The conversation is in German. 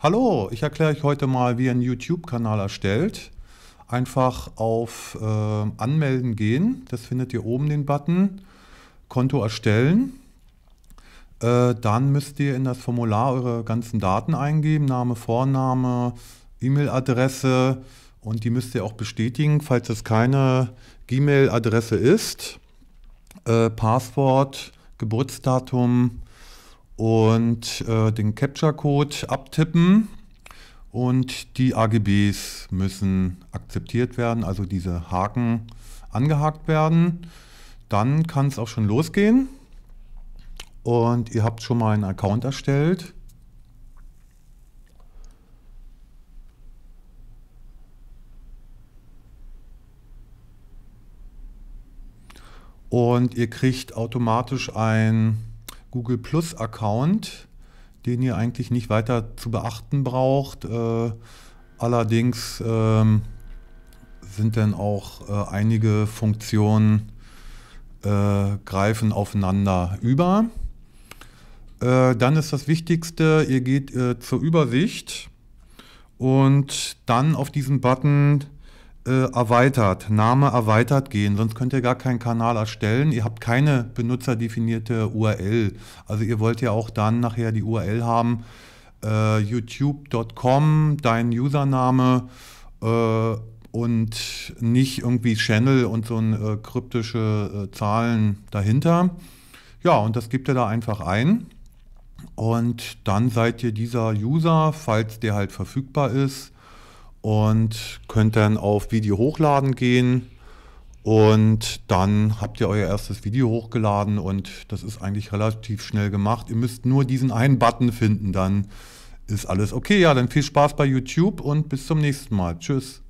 Hallo, ich erkläre euch heute mal, wie ihr einen YouTube-Kanal erstellt. Einfach auf äh, Anmelden gehen, das findet ihr oben den Button, Konto erstellen. Äh, dann müsst ihr in das Formular eure ganzen Daten eingeben, Name, Vorname, E-Mail-Adresse und die müsst ihr auch bestätigen, falls es keine Gmail-Adresse ist. Äh, Passwort, Geburtsdatum, und äh, den Capture-Code abtippen und die AGBs müssen akzeptiert werden, also diese Haken angehakt werden. Dann kann es auch schon losgehen und ihr habt schon mal einen Account erstellt. Und ihr kriegt automatisch ein Google Plus Account, den ihr eigentlich nicht weiter zu beachten braucht. Äh, allerdings ähm, sind dann auch äh, einige Funktionen äh, greifen aufeinander über. Äh, dann ist das Wichtigste, ihr geht äh, zur Übersicht und dann auf diesen Button äh, erweitert, Name erweitert gehen, sonst könnt ihr gar keinen Kanal erstellen. Ihr habt keine benutzerdefinierte URL. Also ihr wollt ja auch dann nachher die URL haben, äh, youtube.com, dein Username äh, und nicht irgendwie Channel und so ein, äh, kryptische äh, Zahlen dahinter. Ja, und das gebt ihr da einfach ein. Und dann seid ihr dieser User, falls der halt verfügbar ist und könnt dann auf Video hochladen gehen. Und dann habt ihr euer erstes Video hochgeladen und das ist eigentlich relativ schnell gemacht. Ihr müsst nur diesen einen Button finden, dann ist alles okay. Ja, dann viel Spaß bei YouTube und bis zum nächsten Mal. Tschüss.